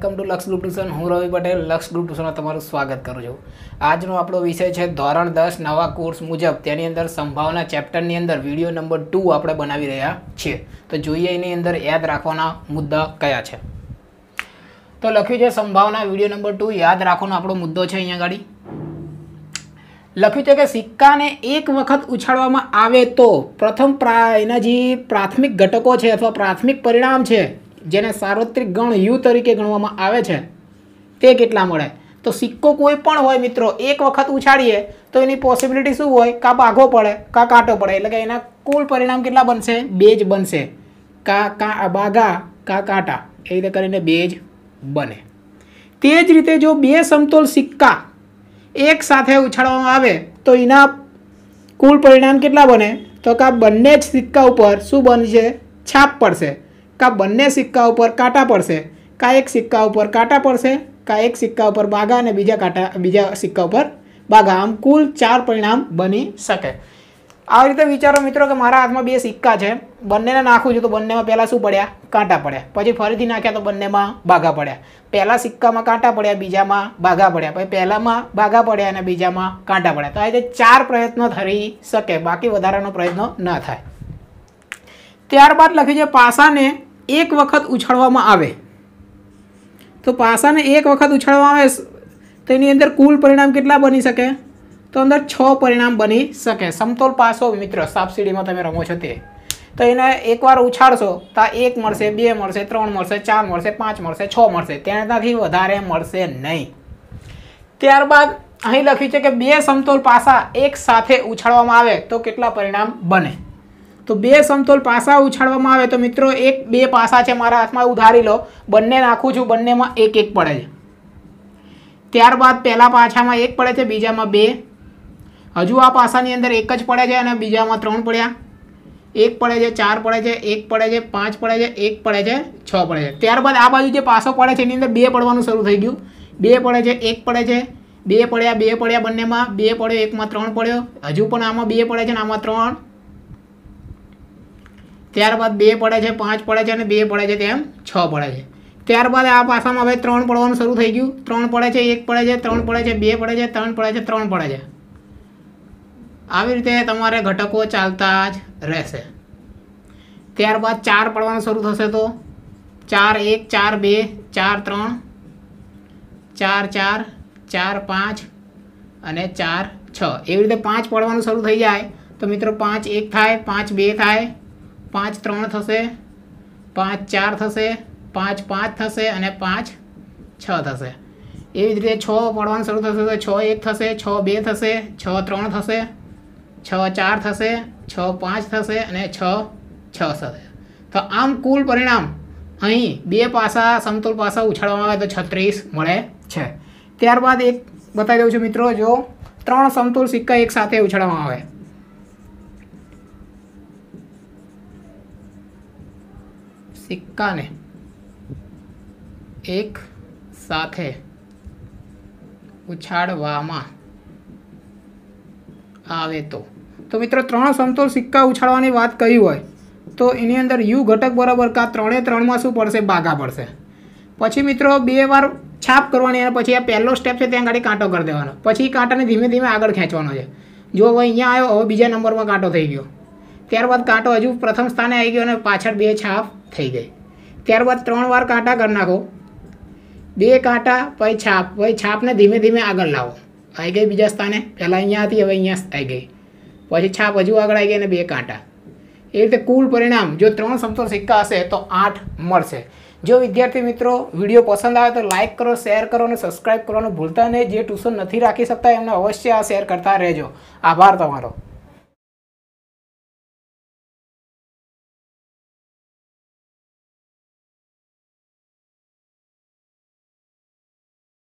welcome to Laksh group tuition હું રવિ પટેલ લક્ષ group ટ્યુશનમાં તમારું સ્વાગત કરું છું આજનો આપણો વિષય છે ધોરણ દસ નવા કોર્સ મુજબ તેની અંદર સંભાવના ચેપ્ટરની અંદર વિડીયો નંબર ટુ આપણે બનાવી રહ્યા છીએ તો જોઈએ એની અંદર યાદ રાખવાના મુદ્દા કયા છે તો લખ્યું છે સંભાવના વિડીયો નંબર ટુ યાદ રાખવાનો આપણો મુદ્દો છે અહીંયા ગાડી લખ્યું છે કે સિક્કાને એક વખત ઉછાળવામાં આવે તો પ્રથમ પ્રા એના જે પ્રાથમિક ઘટકો છે અથવા પ્રાથમિક પરિણામ છે જેને સાર્વત્રિક ગણ યુ તરીકે ગણવામાં આવે છે તે કેટલા મળે તો સિક્કો કોઈ પણ હોય મિત્રો એક વખત ઉછાડીએ તો એની પોસિબિલિટી શું હોય કાં ભાગો પડે કાં કાંટો પડે એટલે કે એના કુલ પરિણામ કેટલા બનશે બે જ બનશે કા કા બાગા કા કાંટા એ રીતે કરીને બે જ બને તે જ રીતે જો બે સમતોલ સિક્કા એક સાથે ઉછાળવામાં આવે તો એના કુલ પરિણામ કેટલા બને તો કાં બંને જ સિક્કા ઉપર શું બનશે છાપ પડશે કા બંને સિક્કા ઉપર કાંટા પડશે કા એક સિક્કા ઉપર કાંટા પડશે કા એક સિક્કા ઉપર બાઘા અને બીજા કાંટા બીજા સિક્કા ઉપર બાઘા આમ કુલ ચાર પરિણામ બની શકે આવી રીતે વિચારો મિત્રો કે મારા હાથમાં બે સિક્કા છે બંનેને નાખું છું તો બંનેમાં પહેલાં શું પડ્યા કાંટા પડ્યા પછી ફરીથી નાખ્યા તો બંનેમાં બાગા પડ્યા પહેલાં સિક્કામાં કાંટા પડ્યા બીજામાં બાગા પડ્યા પછી પહેલાંમાં બાગા પડ્યા અને બીજામાં કાંટા પડ્યા તો આ રીતે ચાર પ્રયત્નો થઈ શકે બાકી વધારાનો પ્રયત્નો ન થાય ત્યારબાદ લખ્યું છે પાસાને એક વખત ઉછાળવામાં આવે તો પાસાને એક વખત ઉછાળવામાં આવે તો એની અંદર કુલ પરિણામ કેટલા બની શકે તો અંદર છ પરિણામ બની શકે સમતોલ પાસો મિત્રો સાબસીડીમાં તમે રમો છો તે તો એને એકવાર ઉછાળશો તો એક મળશે બે મળશે ત્રણ મળશે ચાર મળશે પાંચ મળશે છ મળશે તેનાથી વધારે મળશે નહીં ત્યારબાદ અહીં લખ્યું છે કે બે સમતોલ પાસા એક સાથે ઉછાળવામાં આવે તો કેટલા પરિણામ બને તો બે સમતોલ પાસા ઉછાળવામાં આવે તો મિત્રો એક બે પાસા છે મારા હાથમાં ઉધારી લો બંને નાખું છું બંનેમાં એક એક પડે છે ત્યારબાદ પહેલા પાછામાં એક પડે છે બીજામાં બે હજુ આ પાસાની અંદર એક જ પડે છે અને બીજામાં ત્રણ પડ્યા એક પડે છે ચાર પડે છે એક પડે છે પાંચ પડે છે એક પડે છે છ પડે છે ત્યારબાદ આ બાજુ જે પાસો પડે છે એની અંદર બે પડવાનું શરૂ થઈ ગયું બે પડે છે એક પડે છે બે પડ્યા બે પડ્યા બંનેમાં બે પડ્યો એકમાં ત્રણ પડ્યો હજુ પણ આમાં બે પડે છે ને આમાં ત્રણ ત્યારબાદ બે પડે છે પાંચ પડે છે અને બે પડે છે તેમ છ પડે છે ત્યારબાદ આ પાસામાં હવે ત્રણ પડવાનું શરૂ થઈ ગયું ત્રણ પડે છે એક પડે છે ત્રણ પડે છે બે પડે છે ત્રણ પડે છે ત્રણ પડે છે આવી રીતે તમારે ઘટકો ચાલતા જ રહેશે ત્યારબાદ ચાર પડવાનું શરૂ થશે તો ચાર એક ચાર બે ચાર ત્રણ ચાર ચાર ચાર પાંચ અને ચાર છ એવી રીતે પાંચ પડવાનું શરૂ થઈ જાય તો મિત્રો પાંચ એક થાય પાંચ બે થાય પાંચ ત્રણ થશે પાંચ ચાર થશે પાંચ પાંચ થશે અને પાંચ છ થશે એવી જ રીતે છ પડવાનું શરૂ થશે તો છ એક થશે છ બે થશે છ ત્રણ થશે છ ચાર થશે છ પાંચ થશે અને છ છ થશે તો આમ કુલ પરિણામ અહીં બે પાસા સમતુલ પાસા ઉછાળવામાં આવે તો છત્રીસ મળે છે ત્યારબાદ એક બતાવી દઉં છું મિત્રો જો ત્રણ સમતુલ સિક્કા એકસાથે ઉછાળવામાં આવે સિક્કાને એક સાથે ઉછાળવામાં આવે તો તો મિત્રો ત્રણ સમતોલ સિક્કા ઉછાળવાની વાત કહી હોય તો એની અંદર યુ ઘટક બરાબર કાં ત્રણે ત્રણમાં શું પડશે બાગા પડશે પછી મિત્રો બે વાર છાપ કરવાની અને પછી આ પહેલો સ્ટેપ છે ત્યાં આગળ કાંટો કરી દેવાનો પછી કાંટાને ધીમે ધીમે આગળ ખેંચવાનો છે જો હવે અહીંયા આવ્યો હવે બીજા નંબરમાં કાંટો થઈ ગયો ત્યારબાદ કાંટો હજુ પ્રથમ સ્થાને આવી ગયો અને પાછળ બે છાપ થઈ ગઈ ત્યારબાદ ત્રણ વાર કાંટા કરી નાખો બે કાંટા પછી છાપ પછી છાપને ધીમે ધીમે આગળ લાવો આવી ગઈ બીજા સ્થાને પહેલાં અહીંયા હતી હવે અહીંયા આવી ગઈ પછી છાપ હજુ આગળ આવી ગઈ અને બે કાંટા એ રીતે કુલ પરિણામ જો ત્રણ સમતોલ સિક્કા હશે તો આઠ મળશે જો વિદ્યાર્થી મિત્રો વિડીયો પસંદ આવે તો લાઇક કરો શેર કરો અને સબસ્ક્રાઇબ કરવાનું ભૂલતા નહીં જે ટ્યુશન નથી રાખી શકતા એમને અવશ્ય આ શેર કરતા રહેજો આભાર તમારો